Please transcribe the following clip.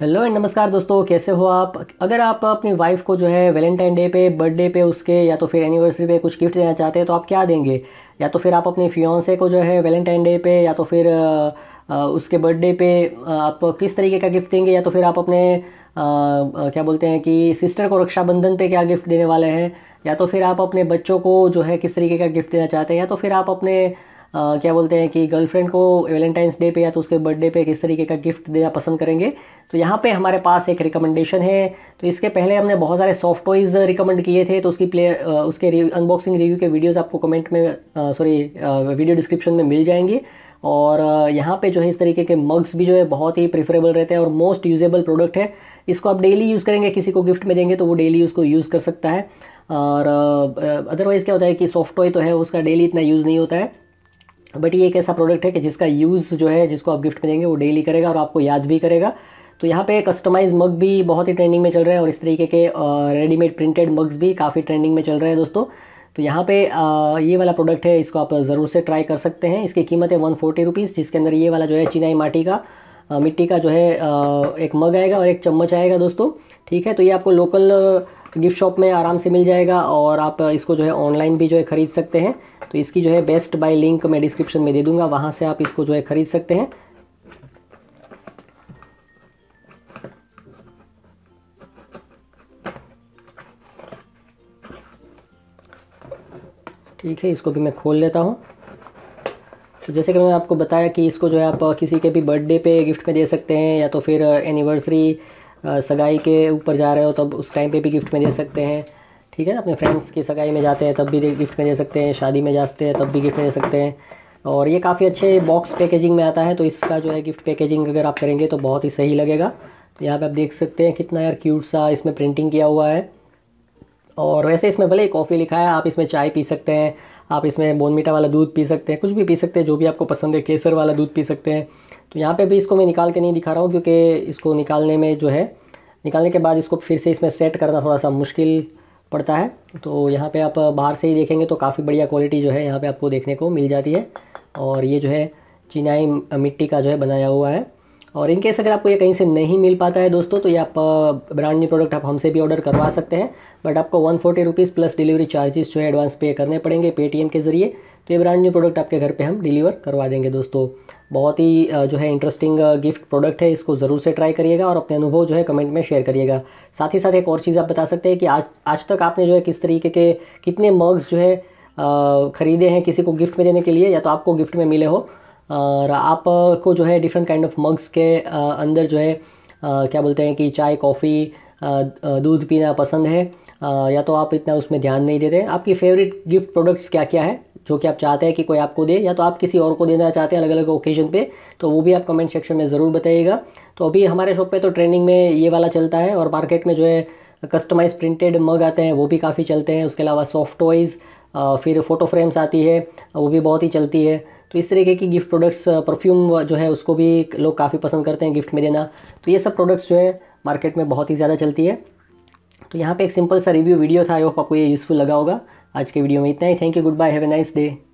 hello and नमस्कार दोस्तों कैसे हो आप अगर आप अपनी वाइफ को जो है वैलेंटाइन डे पे बर्थडे पे उसके या तो फिर एनिवर्सरी पे कुछ गिफ्ट देना चाहते हैं तो आप क्या देंगे या तो फिर आप अपने फियोंसे को जो है वैलेंटाइन डे पे या तो फिर उसके बर्थडे पे आप किस तरीके का गिफ्ट देंगे या तो फिर आप अपने क्या बोलते हैं कि सिस्टर को रक्षाबंधन पे क्या गिफ्ट देने वाले हैं या तो फिर आप अपने बच्चों को जो है किस तरीके का गिफ्ट देना चाहते हैं या तो फिर आप अपने आ, क्या बोलते हैं कि गर्लफ्रेंड को वैलेंटाइंस डे पे या तो उसके बर्थडे पे किस तरीके का गिफ्ट देना पसंद करेंगे तो यहाँ पे हमारे पास एक रिकमेंडेशन है तो इसके पहले हमने बहुत सारे सॉफ्ट टॉयज़ रिकमेंड किए थे तो उसकी प्ले उसके अनबॉक्सिंग रिव्यू के वीडियोज़ आपको कमेंट में सॉरी वीडियो डिस्क्रिप्शन में मिल जाएंगे और यहाँ पे जो है इस तरीके के मग्स भी जो है बहुत ही प्रेफरेबल रहते हैं और मोस्ट यूजेबल प्रोडक्ट है इसको आप डेली यूज़ करेंगे किसी को गिफ्ट में देंगे तो वो डेली उसको यूज़ कर सकता है और अदरवाइज़ क्या होता है कि सॉफ्ट टॉय तो है उसका डेली इतना यूज़ नहीं होता है बट ये एक ऐसा प्रोडक्ट है कि जिसका यूज़ जो है जिसको आप गिफ्ट में देंगे वो डेली करेगा और आपको याद भी करेगा तो यहाँ पे कस्टमाइज मग भी बहुत ही ट्रेंडिंग में चल रहा है और इस तरीके के रेडीमेड प्रिंटेड मग्स भी काफ़ी ट्रेंडिंग में चल रहे हैं दोस्तों तो यहाँ पे आ, ये वाला प्रोडक्ट है इसको आप ज़रूर से ट्राई कर सकते हैं इसकी कीमत है वन फोर्टी रुपीज़ जिसके अंदर ये वाला जो है चिनाई माटी का मिट्टी का जो है एक मग आएगा और एक चम्मच आएगा दोस्तों ठीक है तो ये आपको लोकल गिफ्ट शॉप में आराम से मिल जाएगा और आप इसको जो है ऑनलाइन भी जो है ख़रीद सकते हैं तो इसकी जो है बेस्ट बाय लिंक मैं डिस्क्रिप्शन में दे दूंगा वहाँ से आप इसको जो है ख़रीद सकते हैं ठीक है इसको भी मैं खोल लेता हूँ तो जैसे कि मैंने आपको बताया कि इसको जो है आप किसी के भी बर्थडे पे गिफ्ट में दे सकते हैं या तो फिर एनिवर्सरी सगाई के ऊपर जा रहे हो तब उस टाइम पे भी गिफ्ट में दे सकते हैं ठीक है ना अपने फ्रेंड्स की सगाई में जाते हैं तब भी गिफ्ट में दे सकते हैं शादी में जाते हैं तब भी गिफ्ट में दे सकते हैं और ये काफ़ी अच्छे बॉक्स पैकेजिंग में आता है तो इसका जो है गिफ्ट पैकेजिंग अगर आप करेंगे तो बहुत ही सही लगेगा यहाँ पर आप देख सकते हैं कितना यार क्यूट सा इसमें प्रिंटिंग किया हुआ है और वैसे इसमें भले ही कॉफ़ी लिखा है आप इसमें चाय पी सकते हैं आप इसमें बोनमीटा वाला दूध पी सकते हैं कुछ भी पी सकते हैं जो भी आपको पसंद है केसर वाला दूध पी सकते हैं तो यहाँ पे भी इसको मैं निकाल के नहीं दिखा रहा हूँ क्योंकि इसको निकालने में जो है निकालने के बाद इसको फिर से इसमें सेट करना थोड़ा सा मुश्किल पड़ता है तो यहाँ पर आप बाहर से ही देखेंगे तो काफ़ी बढ़िया क्वालिटी जो है यहाँ पर आपको देखने को मिल जाती है और ये जो है चिनाई मिट्टी का जो है बनाया हुआ है और इनकेस अगर आपको ये कहीं से नहीं मिल पाता है दोस्तों तो ये आप ब्रांड न्यू प्रोडक्ट आप हमसे भी ऑर्डर करवा सकते हैं बट आपको one forty rupees plus delivery charges जो है एडवांस पे करने पड़ेंगे पेटीएम के ज़रिए तो ये ब्रांड न्यू प्रोडक्ट आपके घर पर हम डिलीवर करवा देंगे दोस्तों बहुत ही जो है इंटरेस्टिंग गिफ्ट प्रोडक्ट है इसको ज़रूर से ट्राई करिएगा और अपने अनुभव जो है कमेंट में शेयर करिएगा साथ ही साथ एक और चीज़ आप बता सकते हैं कि आज आज तक आपने जो है किस तरीके के कितने मग्स जो है ख़रीदे हैं किसी को गिफ्ट में देने के लिए या तो आपको गिफ्ट में मिले हो और आपको जो है डिफरेंट काइंड ऑफ मग्स के अंदर जो है क्या बोलते हैं कि चाय कॉफ़ी दूध पीना पसंद है या तो आप इतना उसमें ध्यान नहीं देते आपकी फेवरेट गिफ्ट प्रोडक्ट्स क्या क्या है जो कि आप चाहते हैं कि कोई आपको दे या तो आप किसी और को देना चाहते हैं अलग अलग ओकेजन पे तो वो भी आप कमेंट सेक्शन में ज़रूर बताइएगा तो अभी हमारे शॉप पे तो ट्रेंडिंग में ये वाला चलता है और मार्केट में जो है कस्टमाइज प्रिंटेड मग आते हैं वो भी काफ़ी चलते हैं उसके अलावा सॉफ्ट टॉयज़ फिर फ़ोटो फ्रेम्स आती है वो भी बहुत ही चलती है तो इस तरीके की गिफ्ट प्रोडक्ट्स परफ्यूम जो है उसको भी लोग काफ़ी पसंद करते हैं गिफ्ट में देना तो ये सब प्रोडक्ट्स जो है मार्केट में बहुत ही ज़्यादा चलती है तो यहाँ पे एक सिंपल सा रिव्यू वीडियो था आई होप आपको ये यूज़फुल लगा होगा आज के वीडियो में इतना ही thank you goodbye have a nice day